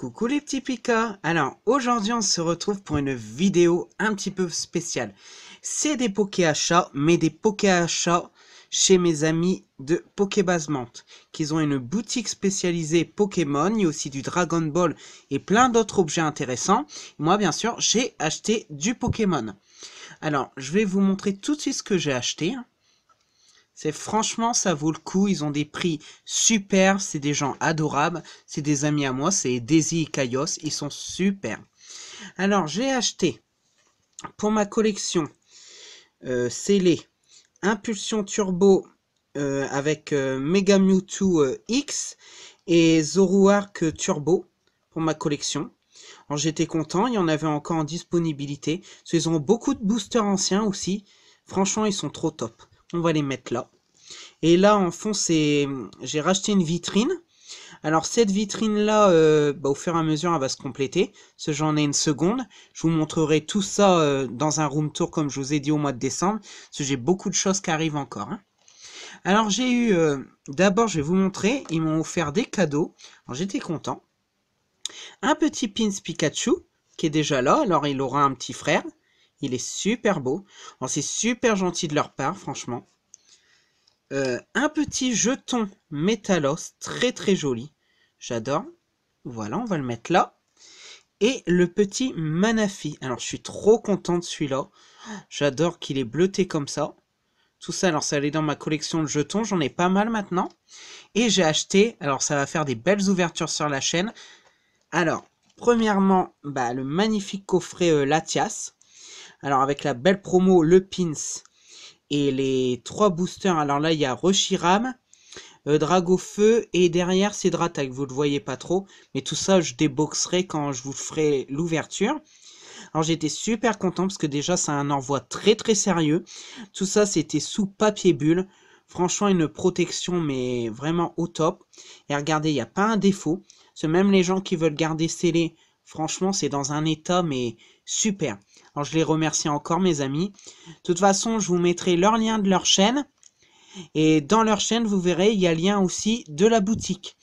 Coucou les petits Pika Alors aujourd'hui on se retrouve pour une vidéo un petit peu spéciale. C'est des poké achats, mais des poké achats chez mes amis de Pokébasement, qu'ils ont une boutique spécialisée Pokémon, il y a aussi du Dragon Ball et plein d'autres objets intéressants. Moi bien sûr j'ai acheté du Pokémon. Alors je vais vous montrer tout de suite ce que j'ai acheté. C'est franchement, ça vaut le coup. Ils ont des prix super, C'est des gens adorables. C'est des amis à moi. C'est Daisy et Kaios. Ils sont super. Alors, j'ai acheté pour ma collection euh, les Impulsion Turbo euh, avec euh, Mega Mewtwo euh, X et Zoroark Turbo pour ma collection. J'étais content, il y en avait encore en disponibilité. ils ont beaucoup de boosters anciens aussi. Franchement, ils sont trop top. On va les mettre là. Et là, en fond, c'est j'ai racheté une vitrine. Alors cette vitrine-là, euh, bah, au fur et à mesure, elle va se compléter. Ce j'en ai une seconde. Je vous montrerai tout ça euh, dans un room tour, comme je vous ai dit au mois de décembre. Parce que j'ai beaucoup de choses qui arrivent encore. Hein. Alors j'ai eu, euh, d'abord je vais vous montrer, ils m'ont offert des cadeaux. Alors j'étais content. Un petit pins Pikachu, qui est déjà là. Alors il aura un petit frère. Il est super beau. C'est super gentil de leur part, franchement. Euh, un petit jeton métallos. très très joli. J'adore. Voilà, on va le mettre là. Et le petit Manafi. Alors, je suis trop content de celui-là. J'adore qu'il est bleuté comme ça. Tout ça, alors ça allait dans ma collection de jetons. J'en ai pas mal maintenant. Et j'ai acheté, alors ça va faire des belles ouvertures sur la chaîne. Alors, premièrement, bah, le magnifique coffret euh, Latias. Alors avec la belle promo, le pins et les trois boosters. Alors là, il y a Roshiram, euh, Drago Feu et derrière c'est Dratak. Vous le voyez pas trop, mais tout ça je déboxerai quand je vous ferai l'ouverture. Alors j'étais super content parce que déjà c'est un envoi très très sérieux. Tout ça c'était sous papier bulle. Franchement une protection mais vraiment au top. Et regardez, il n'y a pas un défaut. même les gens qui veulent garder scellé, franchement c'est dans un état mais super. Alors je les remercie encore mes amis. De toute façon, je vous mettrai leur lien de leur chaîne. Et dans leur chaîne, vous verrez, il y a lien aussi de la boutique.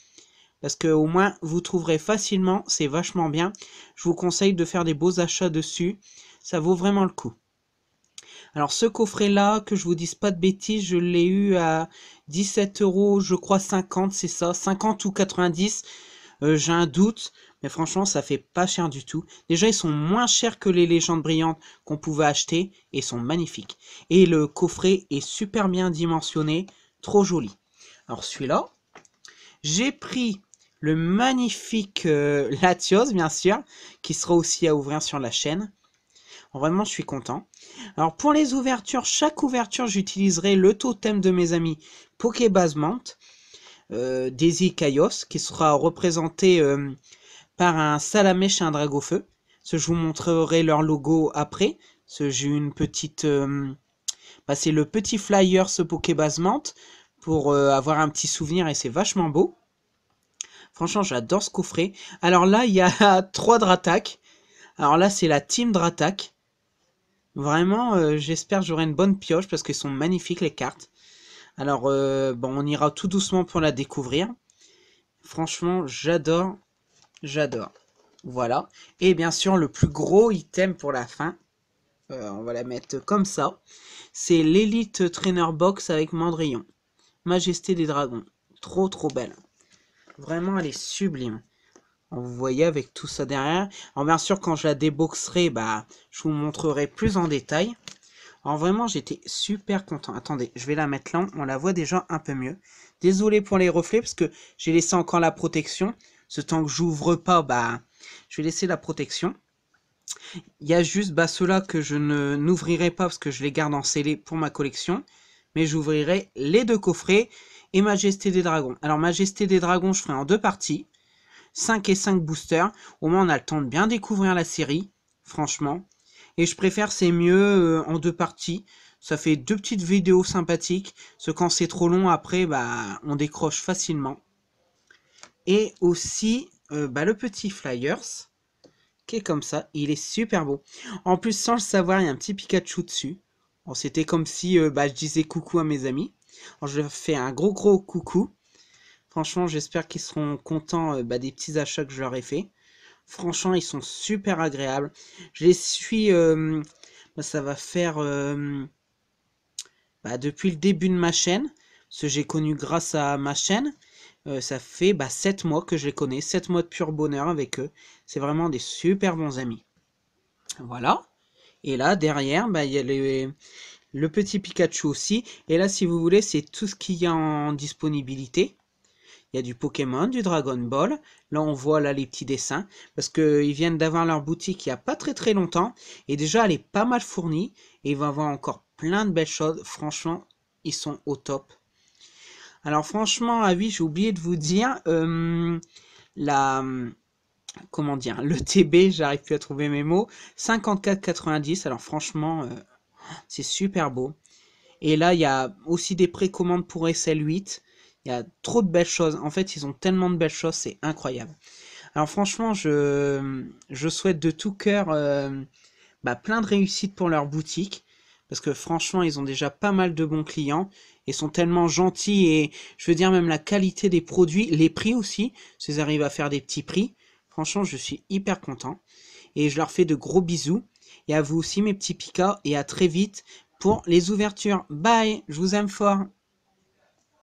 Parce que au moins, vous trouverez facilement, c'est vachement bien. Je vous conseille de faire des beaux achats dessus. Ça vaut vraiment le coup. Alors ce coffret-là, que je vous dise pas de bêtises, je l'ai eu à 17 euros, je crois 50, c'est ça, 50 ou 90. Euh, j'ai un doute, mais franchement, ça fait pas cher du tout. Déjà, ils sont moins chers que les légendes brillantes qu'on pouvait acheter et sont magnifiques. Et le coffret est super bien dimensionné, trop joli. Alors celui-là, j'ai pris le magnifique euh, Latios, bien sûr, qui sera aussi à ouvrir sur la chaîne. Vraiment, je suis content. Alors, pour les ouvertures, chaque ouverture, j'utiliserai le totem de mes amis Pokébase euh, Daisy Kaios, qui sera représentée euh, par un Salamé dragofeu, Ce, je vous montrerai leur logo après. Ce, j'ai une petite... Euh, bah, c'est le petit flyer ce Pokébasement pour avoir un petit souvenir et c'est vachement beau. Franchement, j'adore ce coffret. Alors là, il y a trois Dratak. Alors là, c'est la team Dratak. Vraiment, j'espère que j'aurai une bonne pioche parce qu'ils sont magnifiques les cartes. Alors, euh, bon, on ira tout doucement pour la découvrir. Franchement, j'adore. J'adore. Voilà. Et bien sûr, le plus gros item pour la fin, euh, on va la mettre comme ça, c'est l'Elite Trainer Box avec Mandrillon. Majesté des Dragons. Trop, trop belle. Vraiment, elle est sublime. Vous voyez avec tout ça derrière. Alors bien sûr, quand je la déboxerai, bah, je vous montrerai plus en détail. Alors vraiment, j'étais super content. Attendez, je vais la mettre là, on la voit déjà un peu mieux. Désolé pour les reflets, parce que j'ai laissé encore la protection. Ce temps que j'ouvre pas, bah, je vais laisser la protection. Il y a juste bah, ceux-là que je ne n'ouvrirai pas, parce que je les garde en scellé pour ma collection. Mais j'ouvrirai les deux coffrets et Majesté des Dragons. Alors Majesté des Dragons, je ferai en deux parties. 5 et 5 boosters. Au moins, on a le temps de bien découvrir la série. Franchement, et je préfère c'est mieux euh, en deux parties. Ça fait deux petites vidéos sympathiques, ce quand c'est trop long après, bah, on décroche facilement. Et aussi, euh, bah, le petit Flyers, qui est comme ça, il est super beau. En plus, sans le savoir, il y a un petit Pikachu dessus. C'était comme si euh, bah, je disais coucou à mes amis. Je leur fais un gros gros coucou. Franchement, j'espère qu'ils seront contents bah, des petits achats que je leur ai fait. Franchement, ils sont super agréables. Je les suis, euh, bah, ça va faire euh, bah, depuis le début de ma chaîne, ce que j'ai connu grâce à ma chaîne. Euh, ça fait 7 bah, mois que je les connais, 7 mois de pur bonheur avec eux. C'est vraiment des super bons amis. Voilà. Et là, derrière, il y a le petit Pikachu aussi. Et là, si vous voulez, c'est tout ce qu'il y a en disponibilité. Il y a du Pokémon, du Dragon Ball. Là, on voit là les petits dessins parce qu'ils viennent d'avoir leur boutique il n'y a pas très très longtemps. Et déjà, elle est pas mal fournie. Et va vont avoir encore plein de belles choses. Franchement, ils sont au top. Alors, franchement, ah oui, j'ai oublié de vous dire euh, la comment dire, le TB, j'arrive plus à trouver mes mots, 54,90, alors franchement, euh, c'est super beau. Et là, il y a aussi des précommandes pour SL8, il y a trop de belles choses. En fait, ils ont tellement de belles choses, c'est incroyable. Alors franchement, je, souhaite de tout cœur euh, bah, plein de réussite pour leur boutique. Parce que franchement, ils ont déjà pas mal de bons clients. Et sont tellement gentils. Et je veux dire, même la qualité des produits, les prix aussi. Ils arrivent à faire des petits prix. Franchement, je suis hyper content. Et je leur fais de gros bisous. Et à vous aussi, mes petits picas. Et à très vite pour les ouvertures. Bye, je vous aime fort.